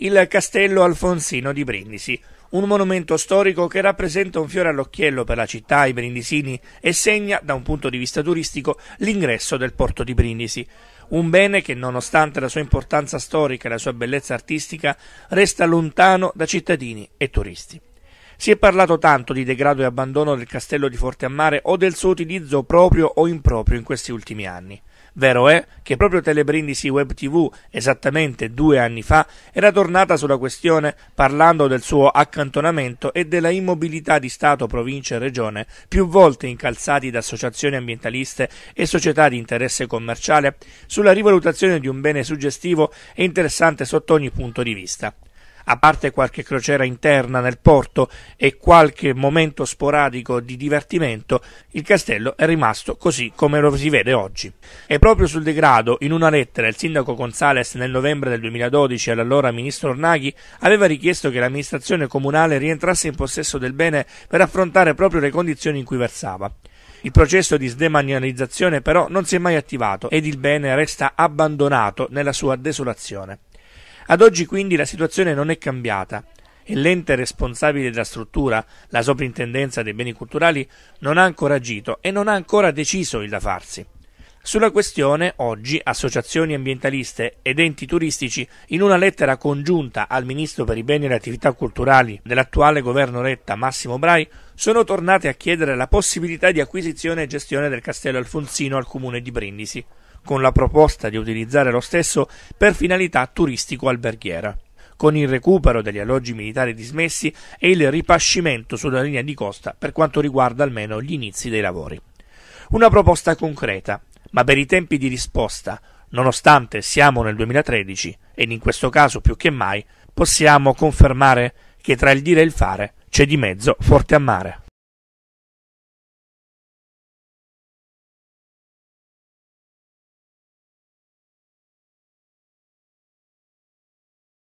il Castello Alfonsino di Brindisi, un monumento storico che rappresenta un fiore all'occhiello per la città, i brindisini, e segna, da un punto di vista turistico, l'ingresso del porto di Brindisi. Un bene che, nonostante la sua importanza storica e la sua bellezza artistica, resta lontano da cittadini e turisti. Si è parlato tanto di degrado e abbandono del castello di Forte Forteammare o del suo utilizzo proprio o improprio in questi ultimi anni. Vero è che proprio Telebrindisi Web TV, esattamente due anni fa, era tornata sulla questione parlando del suo accantonamento e della immobilità di Stato, provincia e regione, più volte incalzati da associazioni ambientaliste e società di interesse commerciale, sulla rivalutazione di un bene suggestivo e interessante sotto ogni punto di vista a parte qualche crociera interna nel porto e qualche momento sporadico di divertimento, il castello è rimasto così come lo si vede oggi. E proprio sul degrado, in una lettera, il sindaco Gonzales nel novembre del 2012 all'allora ministro Ornaghi aveva richiesto che l'amministrazione comunale rientrasse in possesso del bene per affrontare proprio le condizioni in cui versava. Il processo di sdemanializzazione però non si è mai attivato ed il bene resta abbandonato nella sua desolazione. Ad oggi quindi la situazione non è cambiata e l'ente responsabile della struttura, la Soprintendenza dei Beni Culturali, non ha ancora agito e non ha ancora deciso il da farsi. Sulla questione, oggi, associazioni ambientaliste ed enti turistici, in una lettera congiunta al ministro per i beni e le attività culturali dell'attuale governo Letta, Massimo Brai, sono tornate a chiedere la possibilità di acquisizione e gestione del castello Alfonsino al comune di Brindisi, con la proposta di utilizzare lo stesso per finalità turistico-alberghiera con il recupero degli alloggi militari dismessi e il ripascimento sulla linea di costa per quanto riguarda almeno gli inizi dei lavori. Una proposta concreta, ma per i tempi di risposta, nonostante siamo nel 2013 ed in questo caso più che mai, possiamo confermare che tra il dire e il fare c'è di mezzo forte a mare.